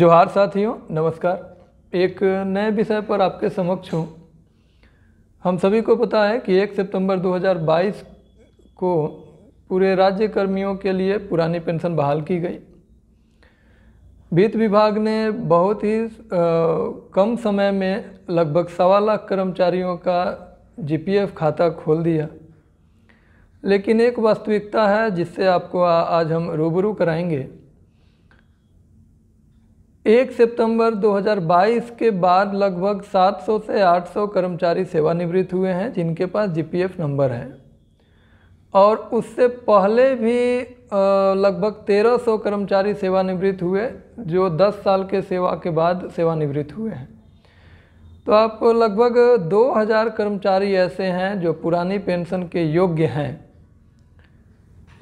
जोहार साथियों नमस्कार एक नए विषय पर आपके समक्ष हूँ हम सभी को पता है कि 1 सितंबर 2022 को पूरे राज्य कर्मियों के लिए पुरानी पेंशन बहाल की गई वित्त विभाग ने बहुत ही कम समय में लगभग सवा लाख कर्मचारियों का जीपीएफ खाता खोल दिया लेकिन एक वास्तविकता है जिससे आपको आ, आज हम रूबरू कराएंगे एक सितंबर 2022 के बाद लगभग 700 से 800 कर्मचारी सेवानिवृत्त हुए हैं जिनके पास जीपीएफ नंबर है और उससे पहले भी लगभग 1300 कर्मचारी सेवानिवृत्त हुए जो 10 साल के सेवा के बाद सेवानिवृत्त हुए हैं तो आप लगभग 2000 कर्मचारी ऐसे हैं जो पुरानी पेंशन के योग्य हैं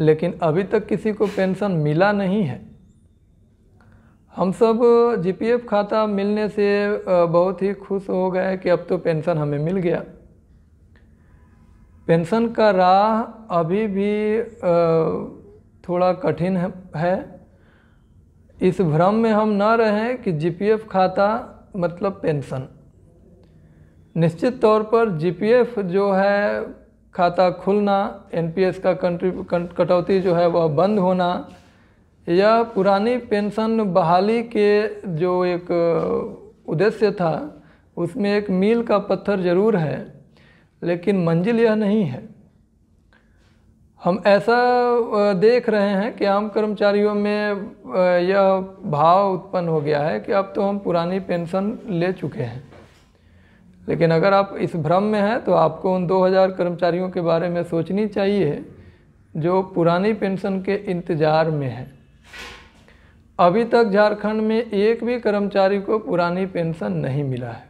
लेकिन अभी तक किसी को पेंशन मिला नहीं है हम सब जीपीएफ खाता मिलने से बहुत ही खुश हो गए कि अब तो पेंशन हमें मिल गया पेंशन का राह अभी भी थोड़ा कठिन है इस भ्रम में हम ना रहें कि जीपीएफ खाता मतलब पेंशन निश्चित तौर पर जीपीएफ जो है खाता खुलना एनपीएस का कंट्री कटौती जो है वह बंद होना यह पुरानी पेंशन बहाली के जो एक उद्देश्य था उसमें एक मील का पत्थर जरूर है लेकिन मंजिल यह नहीं है हम ऐसा देख रहे हैं कि आम कर्मचारियों में यह भाव उत्पन्न हो गया है कि अब तो हम पुरानी पेंशन ले चुके हैं लेकिन अगर आप इस भ्रम में हैं तो आपको उन 2000 कर्मचारियों के बारे में सोचनी चाहिए जो पुरानी पेंशन के इंतज़ार में हैं अभी तक झारखंड में एक भी कर्मचारी को पुरानी पेंशन नहीं मिला है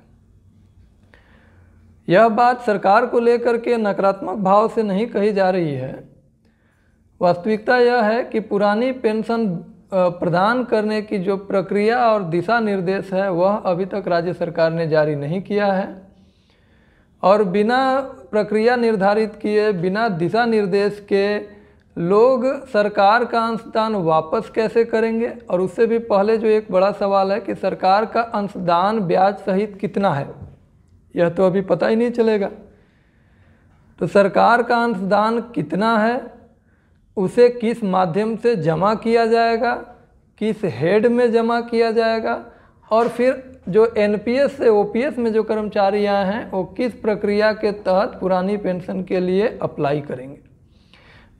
यह बात सरकार को लेकर के नकारात्मक भाव से नहीं कही जा रही है वास्तविकता यह है कि पुरानी पेंशन प्रदान करने की जो प्रक्रिया और दिशा निर्देश है वह अभी तक राज्य सरकार ने जारी नहीं किया है और बिना प्रक्रिया निर्धारित किए बिना दिशा निर्देश के लोग सरकार का अंशदान वापस कैसे करेंगे और उससे भी पहले जो एक बड़ा सवाल है कि सरकार का अंशदान ब्याज सहित कितना है यह तो अभी पता ही नहीं चलेगा तो सरकार का अंशदान कितना है उसे किस माध्यम से जमा किया जाएगा किस हेड में जमा किया जाएगा और फिर जो एनपीएस से ओपीएस में जो कर्मचारी आए हैं वो किस प्रक्रिया के तहत पुरानी पेंशन के लिए अप्लाई करेंगे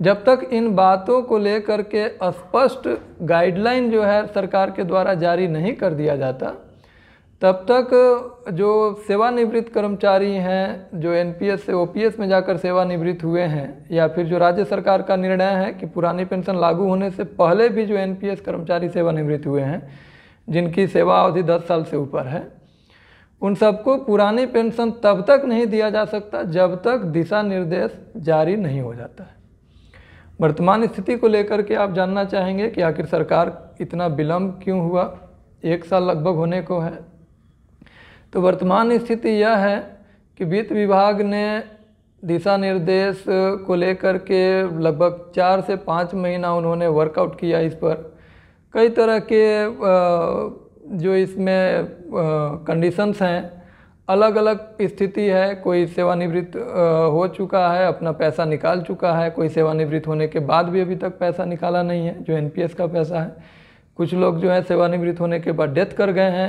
जब तक इन बातों को लेकर के स्पष्ट गाइडलाइन जो है सरकार के द्वारा जारी नहीं कर दिया जाता तब तक जो सेवानिवृत्त कर्मचारी हैं जो एनपीएस से ओपीएस में जाकर सेवानिवृत्त हुए हैं या फिर जो राज्य सरकार का निर्णय है कि पुरानी पेंशन लागू होने से पहले भी जो एनपीएस कर्मचारी सेवानिवृत्त हुए हैं जिनकी सेवा अवधि दस साल से ऊपर है उन सबको पुरानी पेंशन तब तक नहीं दिया जा सकता जब तक दिशा निर्देश जारी नहीं हो जाता है वर्तमान स्थिति को लेकर के आप जानना चाहेंगे कि आखिर सरकार इतना विलम्ब क्यों हुआ एक साल लगभग होने को है तो वर्तमान स्थिति यह है कि वित्त विभाग ने दिशा निर्देश को लेकर के लगभग चार से पाँच महीना उन्होंने वर्कआउट किया इस पर कई तरह के जो इसमें कंडीशंस हैं अलग अलग स्थिति है कोई सेवानिवृत्त हो चुका है अपना पैसा निकाल चुका है कोई सेवानिवृत्त होने के बाद भी अभी तक पैसा निकाला नहीं है जो एनपीएस का पैसा है कुछ लोग जो है सेवानिवृत्त होने के बाद डेथ कर गए हैं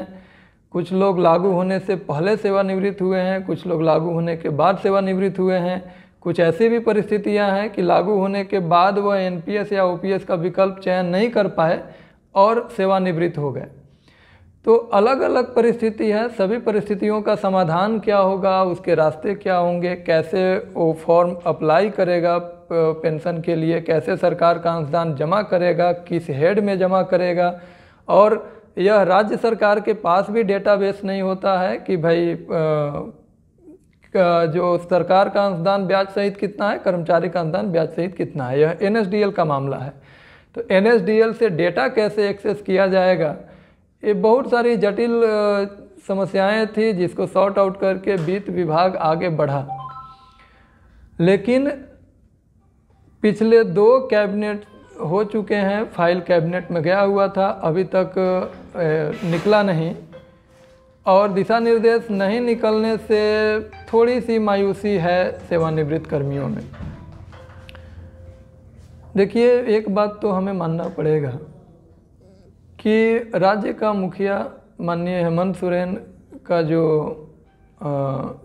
कुछ लोग लागू होने से पहले सेवानिवृत्त हुए हैं कुछ लोग लागू होने के बाद सेवानिवृत्त हुए हैं कुछ ऐसी भी परिस्थितियां हैं कि लागू होने के बाद वह एनपीएस या ओपीएस का विकल्प चयन नहीं कर पाए और सेवानिवृत्त हो गए तो अलग अलग परिस्थिति है सभी परिस्थितियों का समाधान क्या होगा उसके रास्ते क्या होंगे कैसे वो फॉर्म अप्लाई करेगा पेंशन के लिए कैसे सरकार का अंशदान जमा करेगा किस हेड में जमा करेगा और यह राज्य सरकार के पास भी डेटाबेस नहीं होता है कि भाई जो सरकार का अंशदान ब्याज सहित कितना है कर्मचारी का अंशदान ब्याज सहित कितना है यह एन का मामला है तो एन से डेटा कैसे एक्सेस किया जाएगा ये बहुत सारी जटिल समस्याएं थी जिसको सॉर्ट आउट करके वित्त विभाग आगे बढ़ा लेकिन पिछले दो कैबिनेट हो चुके हैं फाइल कैबिनेट में गया हुआ था अभी तक निकला नहीं और दिशा निर्देश नहीं निकलने से थोड़ी सी मायूसी है सेवानिवृत्त कर्मियों में देखिए एक बात तो हमें मानना पड़ेगा कि राज्य का मुखिया माननीय हेमंत सोरेन का जो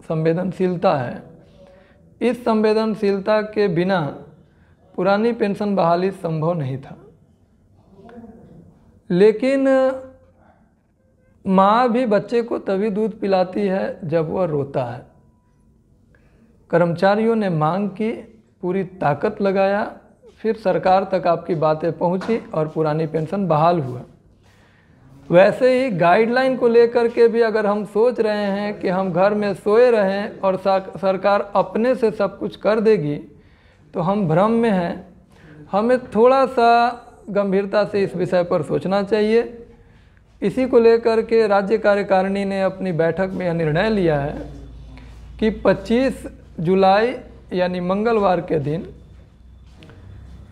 संवेदनशीलता है इस संवेदनशीलता के बिना पुरानी पेंशन बहाली संभव नहीं था लेकिन माँ भी बच्चे को तभी दूध पिलाती है जब वह रोता है कर्मचारियों ने मांग की पूरी ताकत लगाया फिर सरकार तक आपकी बातें पहुंची और पुरानी पेंशन बहाल हुआ वैसे ही गाइडलाइन को लेकर के भी अगर हम सोच रहे हैं कि हम घर में सोए रहें और सरकार अपने से सब कुछ कर देगी तो हम भ्रम में हैं हमें थोड़ा सा गंभीरता से इस विषय पर सोचना चाहिए इसी को लेकर के राज्य कार्यकारिणी ने अपनी बैठक में यह निर्णय लिया है कि 25 जुलाई यानी मंगलवार के दिन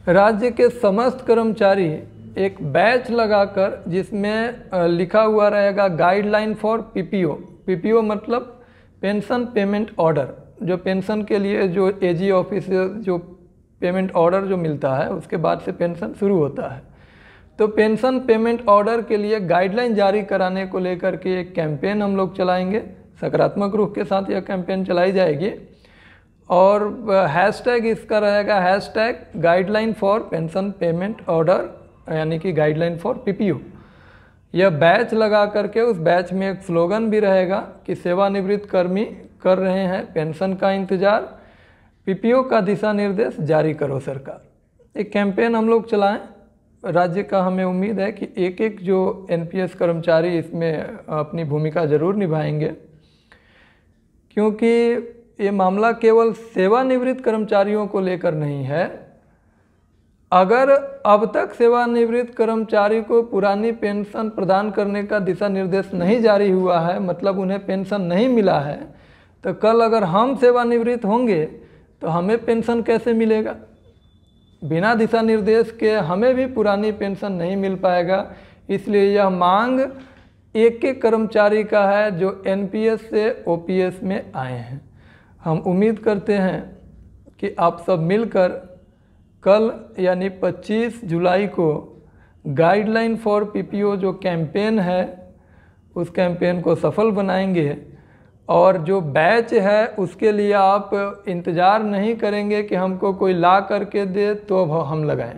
राज्य के समस्त कर्मचारी एक बैच लगाकर जिसमें लिखा हुआ रहेगा गाइडलाइन फॉर पीपीओ पीपीओ मतलब पेंशन पेमेंट ऑर्डर जो पेंशन के लिए जो एजी ऑफिस जो पेमेंट ऑर्डर जो मिलता है उसके बाद से पेंशन शुरू होता है तो पेंशन पेमेंट ऑर्डर के लिए गाइडलाइन जारी कराने को लेकर के एक कैंपेन हम लोग चलाएंगे सकारात्मक रूप के साथ यह कैंपेन चलाई जाएगी और हैशटैग इसका रहेगा hashtag guideline for pension payment order यानी कि गाइडलाइन फॉर पीपीयू यह बैच लगा करके उस बैच में एक स्लोगन भी रहेगा कि सेवानिवृत्त कर्मी कर रहे हैं पेंशन का इंतज़ार पीपीओ का दिशा निर्देश जारी करो सरकार एक कैंपेन हम लोग चलाएं राज्य का हमें उम्मीद है कि एक एक जो एनपीएस कर्मचारी इसमें अपनी भूमिका जरूर निभाएंगे क्योंकि ये मामला केवल सेवानिवृत्त कर्मचारियों को लेकर नहीं है अगर अब तक सेवानिवृत्त कर्मचारी को पुरानी पेंशन प्रदान करने का दिशा निर्देश नहीं जारी हुआ है मतलब उन्हें पेंशन नहीं मिला है तो कल अगर हम सेवानिवृत्त होंगे तो हमें पेंशन कैसे मिलेगा बिना दिशा निर्देश के हमें भी पुरानी पेंशन नहीं मिल पाएगा इसलिए यह मांग एक एक कर्मचारी का है जो एन से ओ में आए हैं हम उम्मीद करते हैं कि आप सब मिलकर कल यानी 25 जुलाई को गाइडलाइन फॉर पीपीओ जो कैंपेन है उस कैंपेन को सफल बनाएंगे और जो बैच है उसके लिए आप इंतज़ार नहीं करेंगे कि हमको कोई ला करके दे तो हम लगाएं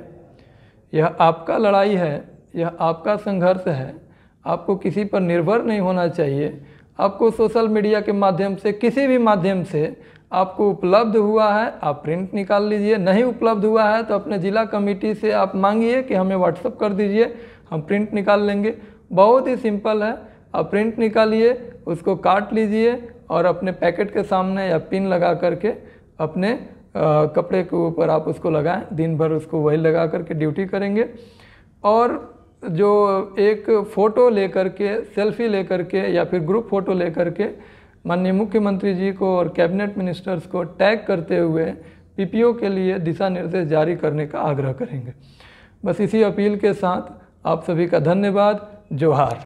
यह आपका लड़ाई है यह आपका संघर्ष है आपको किसी पर निर्भर नहीं होना चाहिए आपको सोशल मीडिया के माध्यम से किसी भी माध्यम से आपको उपलब्ध हुआ है आप प्रिंट निकाल लीजिए नहीं उपलब्ध हुआ है तो अपने ज़िला कमेटी से आप मांगिए कि हमें व्हाट्सअप कर दीजिए हम प्रिंट निकाल लेंगे बहुत ही सिंपल है आप प्रिंट निकालिए उसको काट लीजिए और अपने पैकेट के सामने या पिन लगा करके अपने आ, कपड़े के ऊपर आप उसको लगाएं दिन भर उसको वही लगा करके ड्यूटी करेंगे और जो एक फ़ोटो लेकर के सेल्फी लेकर के या फिर ग्रुप फ़ोटो लेकर के माननीय मुख्यमंत्री जी को और कैबिनेट मिनिस्टर्स को टैग करते हुए पीपीओ के लिए दिशा निर्देश जारी करने का आग्रह करेंगे बस इसी अपील के साथ आप सभी का धन्यवाद जोहार